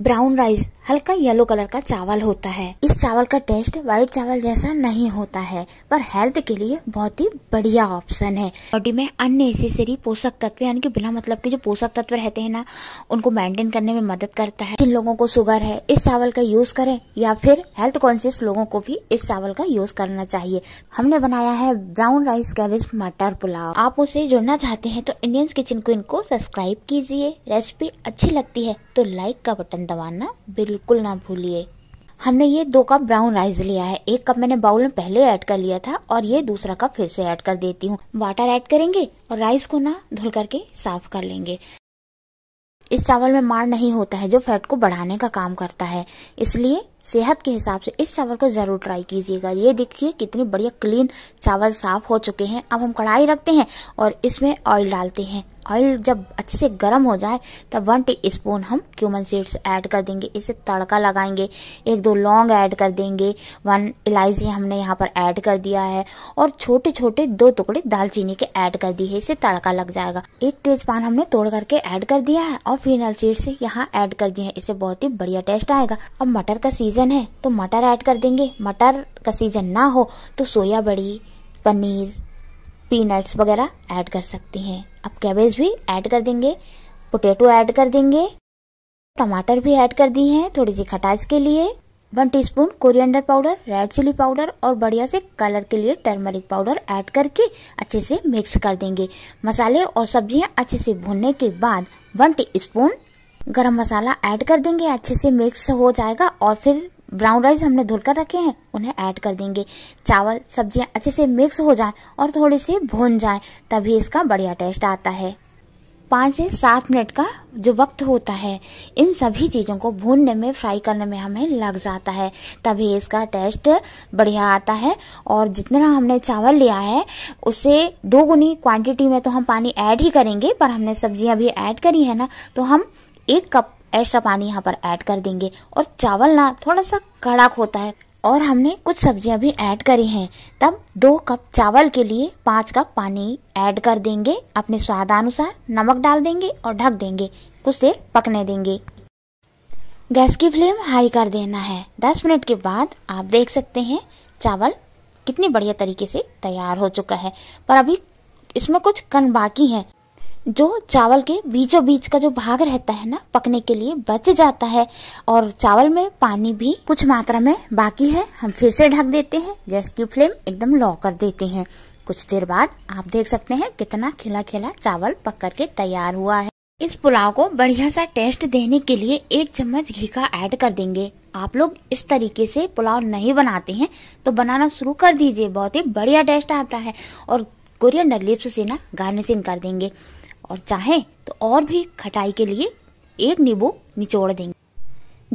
brown rice हल्का yellow colour का चावल होता है इस चावल का टेस्ट व्हाइट चावल जैसा नहीं होता है पर हेल्थ के लिए बहुत ही बढ़िया ऑप्शन है बॉडी में अननेसेसरी पोषक तत्व यानी कि बिना मतलब के जो पोषक तत्व रहते हैं ना उनको मेंटेन करने में मदद करता है जिन लोगों को शुगर है इस चावल का यूज करें या फिर हेल्थ कॉन्शियस लोगों को भी इस चावल का यूज करना चाहिए हमने बनाया है ब्राउन राइस कैबेज मटर पुलाव आप उसे जुड़ना चाहते हैं तो इंडियंस किचन क्वीन को सब्सक्राइब कीजिए रेसिपी अच्छी लगती है तो लाइक का बटन दबाना बिल्कुल ना भूलिए हमने ये दो कप ब्राउन राइस लिया है एक कप मैंने बाउल में पहले ऐड कर लिया था और ये दूसरा कप फिर से ऐड कर देती हूँ वाटर ऐड करेंगे और राइस को ना धुल करके साफ कर लेंगे इस चावल में मार नहीं होता है जो फैट को बढ़ाने का काम करता है इसलिए सेहत के हिसाब से इस चावल को जरूर ट्राई कीजिएगा ये देखिए कितनी बढ़िया क्लीन चावल साफ हो चुके हैं अब हम कढ़ाई रखते हैं और इसमें ऑयल डालते हैं ऑयल जब अच्छे से गर्म हो जाए तब वन टी स्पून हम क्यूमन सीड्स ऐड कर देंगे इसे तड़का लगाएंगे एक दो लौंग ऐड कर देंगे वन इलायची हमने यहाँ पर ऐड कर दिया है और छोटे छोटे दो टुकड़े दालचीनी के ऐड कर दिए है इसे तड़का लग जाएगा एक तेज पान हमने तोड़ करके ऐड कर दिया है और फिनल सीड्स यहाँ ऐड कर दिए है इसे बहुत ही बढ़िया टेस्ट आएगा अब मटर का सीजन है तो मटर ऐड कर देंगे मटर का सीजन ना हो तो सोया बड़ी पनीर पीनट्स वगैरह ऐड कर सकती हैं अब कैबेज भी ऐड कर देंगे पोटैटो ऐड कर देंगे टमाटर भी ऐड कर दिए हैं थोड़ी सी खटास के लिए one teaspoon coriander powder red chilli powder और बढ़िया से कलर के लिए टर्मरिक पाउडर ऐड करके अच्छे से मिक्स कर देंगे मसाले और सब्जियां अच्छे से भुनने के बाद वन टीस्पून गरम मसाला ऐड कर देंगे अच्छे से मिक्स हो जाएगा और फिर ब्राउन राइस हमने धुलकर रखे हैं उन्हें ऐड कर देंगे चावल सब्जियां अच्छे से मिक्स हो जाएं और थोड़ी सी भून जाएं तभी इसका बढ़िया टेस्ट आता है पाँच से सात मिनट का जो वक्त होता है इन सभी चीज़ों को भूनने में फ्राई करने में हमें लग जाता है तभी इसका टेस्ट बढ़िया आता है और जितना हमने चावल लिया है उसे दो गुनी क्वांटिटी में तो हम पानी ऐड ही करेंगे पर हमने सब्जियां भी ऐड करी है ना तो हम एक कप एक्स्ट्रा पानी यहाँ पर ऐड कर देंगे और चावल ना थोड़ा सा कड़क होता है और हमने कुछ सब्जियां भी ऐड करी हैं तब दो कप चावल के लिए पाँच कप पानी ऐड कर देंगे अपने स्वादानुसार नमक डाल देंगे और ढक देंगे कुछ देर पकने देंगे गैस की फ्लेम हाई कर देना है दस मिनट के बाद आप देख सकते हैं चावल कितनी बढ़िया तरीके से तैयार हो चुका है पर अभी इसमें कुछ कण बाकी है जो चावल के बीचों बीच का जो भाग रहता है ना पकने के लिए बच जाता है और चावल में पानी भी कुछ मात्रा में बाकी है हम फिर से ढक देते हैं गैस की फ्लेम एकदम लो कर देते हैं कुछ देर बाद आप देख सकते हैं कितना खिला खिला चावल पक कर के तैयार हुआ है इस पुलाव को बढ़िया सा टेस्ट देने के लिए एक चम्मच घी का ऐड कर देंगे आप लोग इस तरीके से पुलाव नहीं बनाते हैं तो बनाना शुरू कर दीजिए बहुत ही बढ़िया टेस्ट आता है और कोरिएंडर लिप्स से ना गार्निशिंग कर देंगे और चाहें तो और भी खटाई के लिए एक नींबू निचोड़ देंगे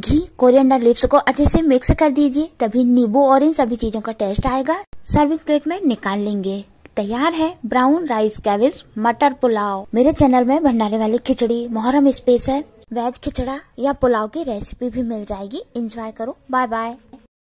घी कोरिएंडर लिप्स को अच्छे से मिक्स कर दीजिए तभी नींबू और इन सभी चीजों का टेस्ट आएगा सर्विंग प्लेट में निकाल लेंगे तैयार है ब्राउन राइस कैबिज मटर पुलाव मेरे चैनल में भंडारे वाली खिचड़ी मोहरम स्पेशल वेज खिचड़ा या पुलाव की रेसिपी भी मिल जाएगी इंजॉय करो बाय बाय